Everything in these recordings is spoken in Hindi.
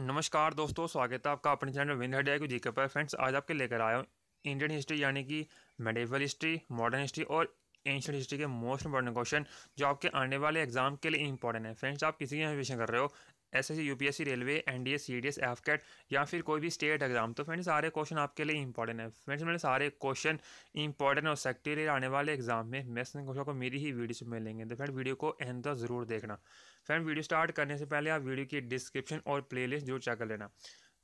नमस्कार दोस्तों स्वागत है आपका अपने चैनल विन हडिया को जी पर फ्रेंड्स आज आपके लेकर आया हूँ इंडियन हिस्ट्री यानी कि मेडिवल हिस्ट्री मॉडर्न हिस्ट्री और एंशियट हिस्ट्री के मोस्ट इंपॉर्टेंट क्वेश्चन जो आपके आने वाले एग्जाम के लिए इंपॉर्टेंट है फ्रेंड्स आप किसी की कर रहे हो S S C railway N D S C S F AFCAT या फिर कोई भी स्टेट एग्जाम तो फ्रेंड्स सारे क्वेश्चन आपके लिए इंपॉर्टेंट है फ्रेंड्स मेरे सारे क्वेश्चन इंपॉर्टेंट और सेक्टर आने वाले एग्जाम में मैं क्वेश्चन को मेरी ही वीडियो से मिलेंगे तो फ्रेंड वीडियो को एंड तक जरूर देखना फ्रेंड वीडियो स्टार्ट करने से पहले आप वीडियो की डिस्क्रिप्शन और लिस्ट जरूर चेक कर लेना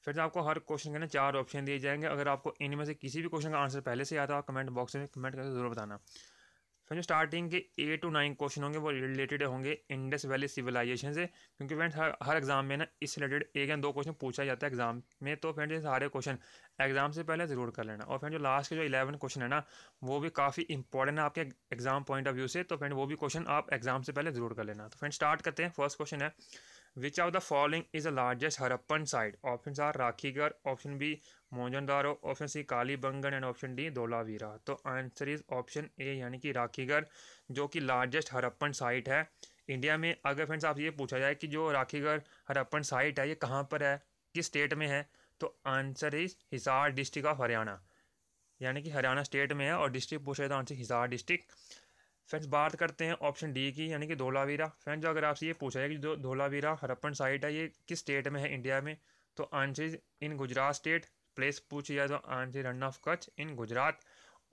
फिर आपको हर क्वेश्चन के ना चार ऑप्शन दिए जाएंगे अगर आपको इनमें से किसी भी क्वेश्चन का आंसर पहले से आता है आप कमेंट बॉक्स में कमेंट करके जरूर बताना समझो स्टार्टिंग के ए टू नाइन क्वेश्चन होंगे वो रिलेटेड होंगे इंडस वैली सिविलाइजेशन से क्योंकि फ्रेंड्स हर हर एग्जाम में ना इस रिलेटेड एक या दो क्वेश्चन पूछा जाता है एग्जाम में तो फ्रेंड्स ये सारे क्वेश्चन एग्जाम से पहले ज़रूर कर लेना और फ्रेंड जो लास्ट के जो इलेवन क्वेश्चन है ना वो भी काफ़ी इंपॉर्टेंट है आपके एग्जाम पॉइंट ऑफ व्यू से तो फ्रेंड वो भी क्वेश्चन आप एग्जाम से पहले ज़रूर कर लेना तो फ्रेंड स्टार्ट करते हैं फर्स्ट क्वेश्चन है which of the following is the largest Harappan site option are Rakhigarhi option B mohenjo option C Kalibangan and option D D तो आंसर इज ऑप्शन ए यानी कि राखीगढ़ जो कि लार्जेस्ट हरप्पन साइट है इंडिया में अगर फ्रेंड्स आप ये पूछा जाए कि जो राखीगढ़ हरप्पन साइट है ये कहाँ पर है किस स्टेट में है तो answer is Hisar district of Haryana यानी कि हरियाणा स्टेट में है और डिस्ट्रिक्ट पूछा जाए तो आंसर हिसार डिस्ट्रिक्ट फ्रेंड्स बात करते हैं ऑप्शन डी की यानी कि धोलावीरा फ्रेंड्स अगर आपसे ये पूछा जाए कि जो धोलावीरा हरप्पन साइट है ये किस स्टेट में है इंडिया में तो answer in Gujarat state place पूछी जाए तो answer Rann of Kutch in Gujarat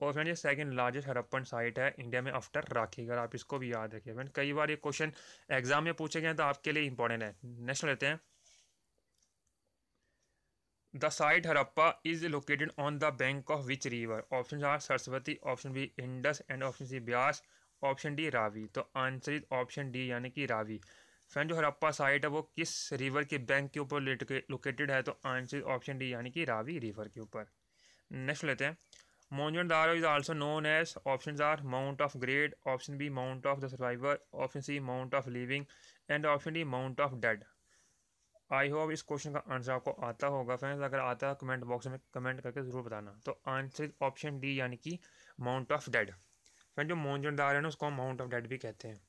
और फ्रेंड ये सेकंड लार्जेस्ट हरप्पन साइट है इंडिया में आफ्टर राखी अगर आप इसको भी याद रखिए फ्रेंड कई बार ये क्वेश्चन एग्जाम में पूछे गए हैं तो आपके लिए इंपॉर्टेंट है नेक्स्ट लेते हैं the site Harappa is located on the bank of which river option are Saraswati option B Indus and option C Beas option D Ravi तो आंसर इज ऑप्शन डी यानी कि रावी फ्रेंड जो हड़प्पा साइट है वो किस रिवर के बैंक के ऊपर लोकेटेड है तो आंसर इज ऑप्शन डी यानी कि रावी रिवर के ऊपर नेक्स्ट लेते हैं daro is also known as option are mound of great option B mound of the survivor option C mound of living and option D mound of dead I hope इस क्वेश्चन का आंसर आपको आता होगा फ्रेंड्स अगर आता है कमेंट बॉक्स में कमेंट करके ज़रूर बताना तो आंसर ऑप्शन डी यानी कि माउंट ऑफ डेड फ्रेंड जो मोहनजोदार है ना उसको हम माउंट ऑफ डेड भी कहते हैं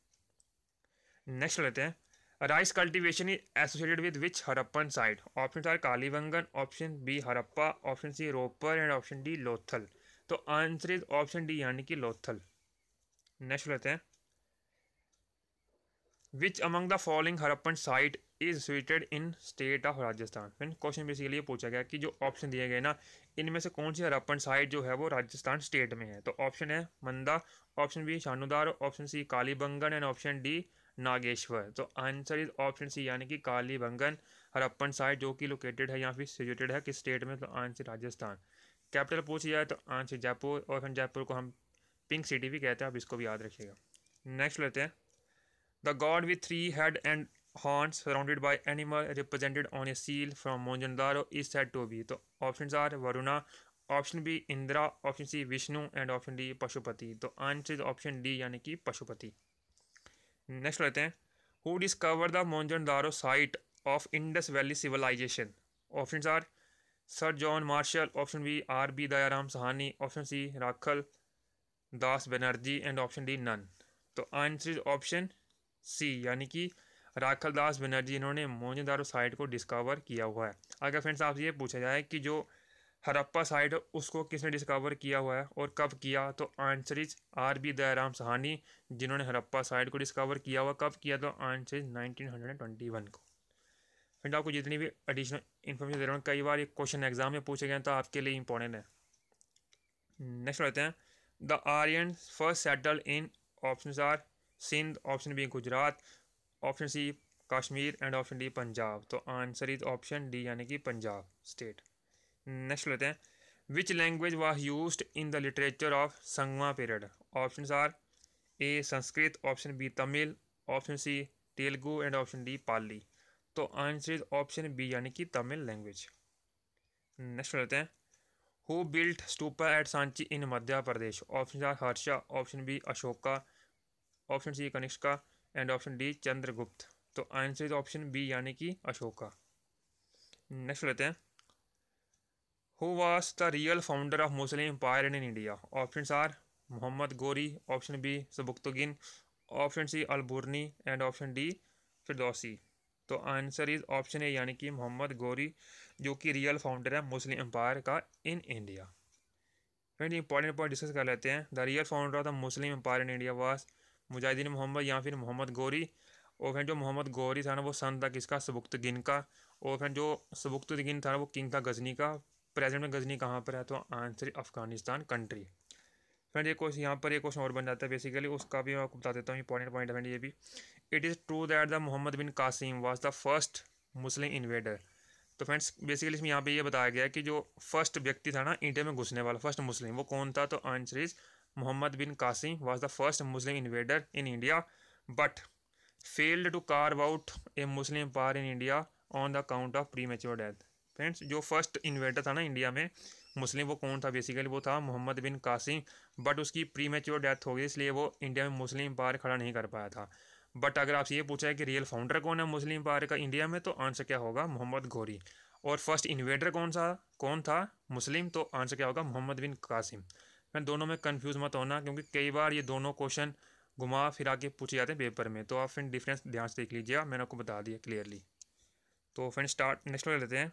नेक्स्ट लेते हैं rice cultivation is associated with which Harappan site option are Kalibangan option B Harappa option C Ropar and option D Lothal तो आंसर इज ऑप्शन डी यानी कि लोथल नेक्स्ट लेते हैं which among the following Harappan site is situated in state of Rajasthan फिर क्वेश्चन बेसिकली पूछा गया कि जो ऑप्शन दिए गए ना इनमें से कौन सी हरप्पन साइट जो है वो राजस्थान स्टेट में है तो ऑप्शन है मंदा ऑप्शन बी शानुदार option C Kalibangan and option D Nageshwar तो आंसर इज ऑप्शन सी यानी कि कालीबंगन हरप्पन साइट जो कि लोकेटेड है या फिर सिचुएटेड है किस स्टेट में तो आंसर राजस्थान कैपिटल पूछ जाए तो आंसर जयपुर और फिर जयपुर को हम पिंक सिटी भी कहते हैं आप इसको भी याद रखिएगा नेक्स्ट लेते हैं the god with three head and horns surrounded by animal represented on a seal from Mohenjo-daro is said to तो options are Varuna, option B Indra option C Vishnu and option D Pashupati तो आंसर इज ऑप्शन डी यानी कि पशुपति नेक्स्ट लेते हैं who discover the daro site of Indus valley civilisation option are Sir John Marshall option B R B Daya Ram Sahni option C Rakhal Das Banerjee and option D none तो आंसर इज ऑप्शन सी यानी कि राखल दास बनर्जी इन्होंने मोहनदारो साइट को डिस्कवर किया हुआ है अगर फ्रेंड्स आपसे ये पूछा जाए कि जो हरप्पा साइट उसको किसने डिस्कवर किया हुआ है और कब किया तो answer is R B Dayaram Sahni जिन्होंने हरप्पा साइट को डिस्कवर किया हुआ कब किया तो आंसर इज नाइनटीन को फ्रेंड आपको जितनी भी एडिशनल इन्फॉर्मेशन दे रहा हूँ कई बार ये क्वेश्चन एग्जाम में पूछे गए तो आपके लिए इंपॉर्टेंट है नेक्स्ट रहते हैं the Aryan first settle in option are Sindh option B Gujarat option C Kashmir and option D Punjab तो आंसर इज ऑप्शन डी यानी कि पंजाब स्टेट नेक्स्ट लेते हैं which language was use in the literature of Sangam period option are A Sanskrit option B Tamil option C Telugu and option D Pali तो आंसर इज ऑप्शन बी यानी कि तमिल लैंग्वेज नेक्स्ट लेते हैं who built stupa at Sanchi in Madhya Pradesh option are Harsha option B Ashoka option C Kanishka and option D Chandragupta तो आंसर इज ऑप्शन बी यानी कि अशोका नेक्स्ट लेते हैं who was the real founder of Muslim empire in India option are Mohammad Ghori option B Sabuktigin option C Alberuni and option D Firdausi तो आंसर इज ऑप्शन ए यानी कि मोहम्मद गोरी जो कि रियल फाउंडर है मुस्लिम एम्पायर का in India friend important point discuss कर लेते हैं the real founder of the Muslim empire in India was Mujahideen Mohammad या फिर मोहम्मद गौरी और फिर जो मोहम्मद गौरी था ना वो सन था किसका गिन का और फिर जो गिन था ना वो किंग था गजनी का प्रेजेंट में गजनी कहाँ पर है तो आंसर अफगानिस्तान कंट्री फ्रेंड एक क्वेश्चन यहाँ पर एक क्वेश्चन और बन जाता है बेसिकली उसका भी मैं आपको बता देता हूँ इंपॉर्टेंट पॉइंट है फ्रेंड ये भी it is true that the Mohammad bin Qasim was the first Muslim invader तो फ्रेंड्स बेसिकली इसमें यहाँ पे ये बताया गया है कि जो फर्स्ट व्यक्ति था ना इंडिया में घुसने वाला फर्स्ट मुस्लिम वो कौन था तो answer is Mohammad bin Qasim was the first Muslim invader in India but failed to carve out a Muslim par in India on the account of premature death friends जो फर्स्ट इन्वेटर था ना इंडिया में मुस्लिम वो कौन था बेसिकली वो था मोहम्मद बिन कासिम बट उसकी प्री मेच्योर डेथ हो गई इसलिए वो इंडिया में मुस्लिम पार खड़ा नहीं कर पाया था बट अगर आपसे ये पूछा है कि रियल फाउंडर कौन है मुस्लिम पार का इंडिया में तो आंसर क्या होगा मोहम्मद घोरी और फर्स्ट इन्वेटर कौन सा कौन था मुस्लिम तो आंसर क्या होगा मोहम्मद बिन कासिम फ्रेंड दोनों में कन्फ्यूज़ मत होना क्योंकि कई बार ये दोनों क्वेश्चन घुमा फिरा के पूछे जाते हैं पेपर में तो आप फ्रेंड डिफरेंस ध्यान से देख लीजिएगा मैंने आपको बता दिया क्लियरली तो फ्रेंड स्टार्ट नेक्स्ट कर लेते हैं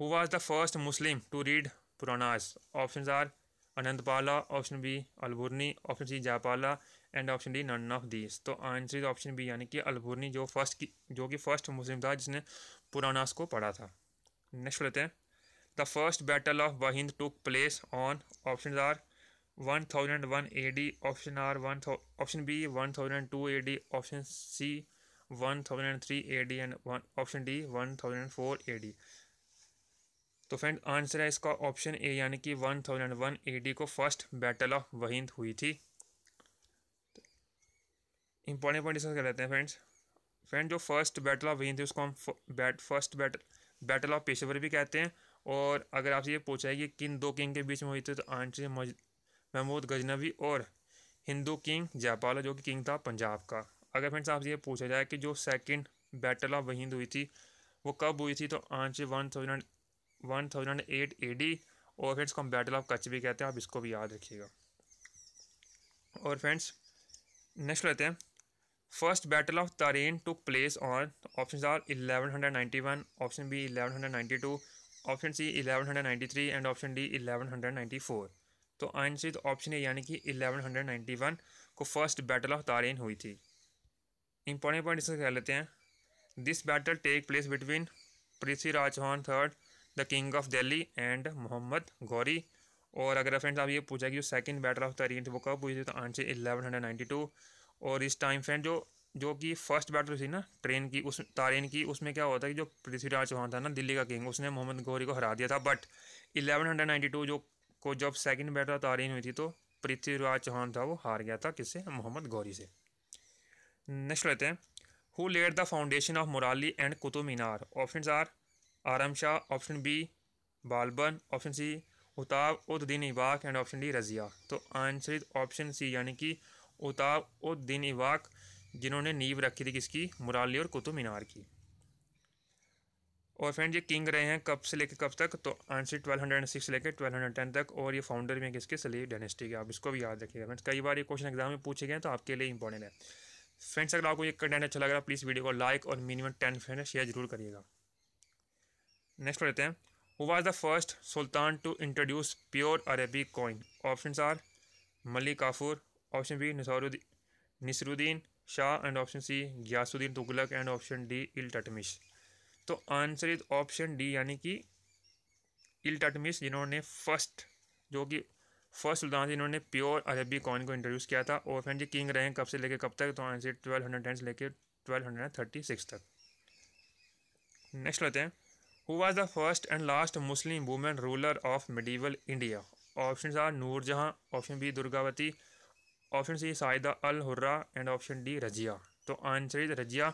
who was the first Muslim to read Puranas option are Anandapala option B Alberuni option C Jayapala and option D none of these तो आंसर इज ऑप्शन बी यानी कि अलबुरनी जो फर्स्ट की जो कि फर्स्ट मुस्लिम था जिसने पुरानास को पढ़ा था नेक्स्ट लेते हैं The first battle of Wahind took place on options are 1001 AD, option R 1, option B 1002 AD, option C 1003 AD and one, option D 1004 AD. तो फ्रेंड आंसर है इसका ऑप्शन ए यानी कि 1001 एडी को फर्स्ट बैटल ऑफ वहिंद हुई थी इंपॉर्टेंट पॉइंट डिस्कस कर लेते हैं फ्रेंड्स फ्रेंड जो फर्स्ट बैटल ऑफ वहिंद थी उसको हम फर्स्ट बैटल बैटल ऑफ पेशेवर भी कहते हैं और अगर आपसे ये पूछा है कि किन दो किंग के बीच में हुई थी तो आंसर है महमूद गजनवी और हिंदू किंग जयपाल जो कि किंग था पंजाब का अगर फ्रेंड्स आपसे ये पूछा जाए कि जो सेकंड बैटल ऑफ वहींद हुई थी वो कब हुई थी तो answer one thousand one thousand eight A D और फ्रेंड्स को हम बैटल ऑफ कच्छ भी कहते हैं आप इसको भी याद रखिएगा और फ्रेंड्स नेक्स्ट लेते हैं first battle of Tarain took place on option are eleven hundred ninety one option B eleven hundred ninety two option C 1193 and option D 1194 तो आंसर ऑप्शन है यानी कि 1191 को फर्स्ट बैटल ऑफ तारेन हुई थी इंपॉर्टेंट पॉइंट इसका कह लेते हैं this battle take place between Prithviraj Chauhan third the king of Delhi and Mohammad Ghori और अगर फ्रेंड्स आप ये पूछा कि जो सेकंड बैटल ऑफ तारीन थी वो कब हुई थी तो आंसर हंड्रेड नाइन्टी टू और इस टाइम फ्रेंड जो जो कि फर्स्ट बैटल थी ना ट्रेन की उस तारेन की उसमें क्या हुआ था कि जो पृथ्वीराज चौहान था ना दिल्ली का किंग उसने मोहम्मद गौरी को हरा दिया था बट इलेवन जो को जब सेकंड बैटल तारेन हुई थी तो पृथ्वीराज चौहान था वो हार गया था किससे मोहम्मद गौरी से नेक्स्ट लेते हैं who laid the foundation of Mehrauli and Qutub Minar option are Aram Shah option B Balban option C Qutab uddin Aibak and option D Razia तो आंसर ऑप्शन सी यानी कि उताब उद्दीन इबाक जिन्होंने नींव रखी थी किसकी मुराली और कुतुब मीनार की और फ्रेंड ये किंग रहे हैं कब से लेकर कब तक तो आंसर ट्वेल्व हंड्रेड सिक्स से लेकर ट्वेल्व हंड्रेड टेन तक और ये फाउंडर भी हैं किसके सलीफ डायनेस्टी के आप इसको भी याद रखिएगा फ्रेंड्स कई बार ये क्वेश्चन एग्जाम में पूछे गए हैं तो आपके लिए इंपॉर्टेंट है फ्रेंड्स अगर आपको ये कंटेंट अच्छा लग रहा है प्लीज़ वीडियो को लाइक और मिनिमम टेन फ्रेंड शेयर जरूर करिएगा नेक्स्ट पढ़ते हैं who was the first sultan to introduce pure Arabic coin option are Malik Kafur option B Nasiruddin Shah and option C Ghiyasuddin Tughlaq and option D Iltutmish तो आंसर इज ऑप्शन डी यानी कि इल टटमिश जिन्होंने फर्स्ट जो कि फर्स्ट सुल्तान थे इन्होंने प्योर अरबी कॉइन को इंट्रोड्यूस किया था और फ्रेंड जी किंग रहे कब से लेकर कब तक तो आंसर ट्वेल्व हंड्रेड टेन से लेकर ट्वेल्व हंड्रेड थर्टी सिक्स तक नेक्स्ट लेते हैं who was the first and last Muslim women ruler of medieval India option are Nurjahan option B Durgavati option C Sayyida al Hurra and option D Razia तो आंसर इज रजिया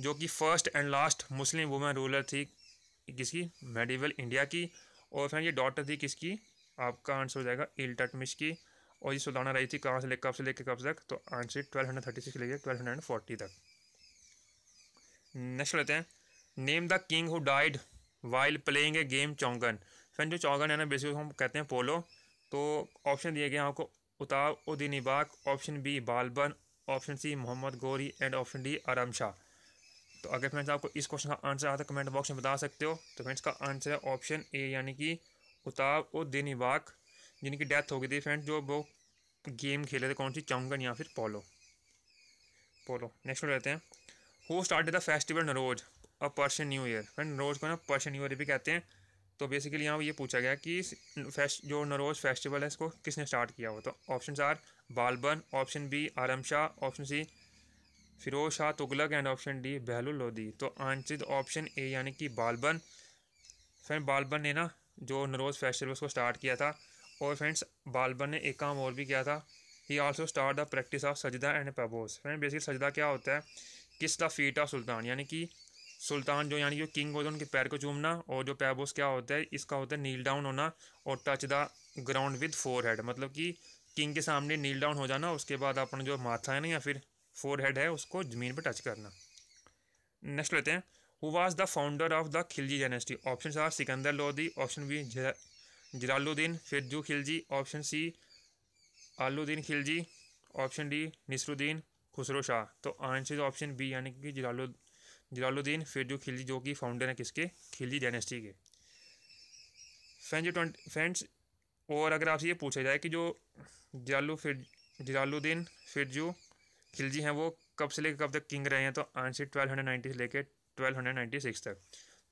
जो कि first and last Muslim women ruler थी किसकी मेडिवल इंडिया की और फिर ये डॉटर थी किसकी आपका आंसर हो जाएगा इल टटमिश की और ये सुल्ताना रही थी कहाँ से लेकर कब से लेकर कब तक तो आंसर ट्वेल्व हंड्रेड थर्टी सिक्स लेकर ट्वेल्व हंड्रेड फोर्टी तक नेक्स्ट लेते हैं name the king who died while playing a game chaugan friend जो चौंगन है ना बेसिकली हम कहते हैं पोलो तो ऑप्शन दिए गए आपको Qutab Aibak option B Balban option C Mohammad Ghori and option D Aram Shah तो अगर फ्रेंड्स आपको इस क्वेश्चन का आंसर आता है कमेंट तो बॉक्स में बता सकते हो तो फ्रेंड्स का आंसर है ऑप्शन ए यानी कि उताब उद्दीन इबाक जिनकी डेथ हो गई थी फ्रेंड्स जो वो गेम खेले थे कौन सी चौंगन या फिर पोलो पोलो नेक्स्ट रहते हैं who start the festival Nowruz a Persian new year friend Nowruz को ना पर्शियन न्यू ईयर भी कहते हैं तो बेसिकली यहाँ ये पूछा गया कि फेस्ट जो नरोज फेस्टिवल है इसको किसने स्टार्ट किया हुआ तो ऑप्शन आर Balban option B Aram Shah option C Firoz Shah Tughlaq and option D Bahlul Lodi तो आंशित ऑप्शन ए यानी कि बालबन फ्रेंड बालबन ने ना जो नरोज फेस्टिवल उसको स्टार्ट किया था और फ्रेंड्स बालबन ने एक काम और भी किया था ही also start the practice of sajda and पबोज फ्रेंड बेसिकली सजदा क्या होता है किस द फीट ऑफ सुल्तान यानी कि सुल्तान जो यानी जो किंग होता है उनके पैर को चूमना और जो पैबोस क्या होता है इसका होता है नील डाउन होना और touch the ground with forehead मतलब कि किंग के सामने नील डाउन हो जाना उसके बाद अपना जो माथा है ना या फिर फोर हेड है उसको ज़मीन पर टच करना नेक्स्ट लेते हैं who was the founder of the Khilji dynasty option आर Sikandar Lodi option B Jalaluddin Firuz Khilji option C Alauddin Khilji option D Nasruddin Khusro Shah तो आंसर ऑप्शन बी यानी कि जलालुद्दीन जलालुद्दीन जो खिलजी जो कि फाउंडर हैं किसके खिलजी डायनेस्टी के फ्रेंड ट्वेंटी फ्रेंड्स और अगर आपसे ये पूछा जाए कि जो जलालु फिर जलालुद्दीन फिरजू खिलजी हैं वो कब से लेकर कब तक किंग रहे हैं तो आंसर ट्वेल्व हंड्रेड नाइन्टी से लेकर ट्वेल्व हंड्रेड नाइन्टी सिक्स तक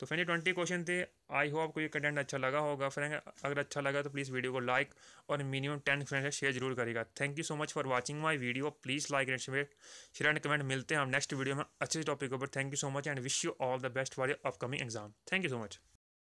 तो फ्रेंड ये ट्वेंटी क्वेश्चन थे आई होप आपको ये कंटेंट अच्छा लगा होगा फ्रेंड अगर अच्छा लगा तो प्लीज़ वीडियो को लाइक और मिनिमम टेन फ्रेंड से शेयर जरूर करेगा thank you so much for watching my video please like and share share and comment मिलते हैं हम नेक्स्ट वीडियो में अच्छे टॉपिक ऊपर thank you so much and wish you all the best for your upcoming exam thank you so much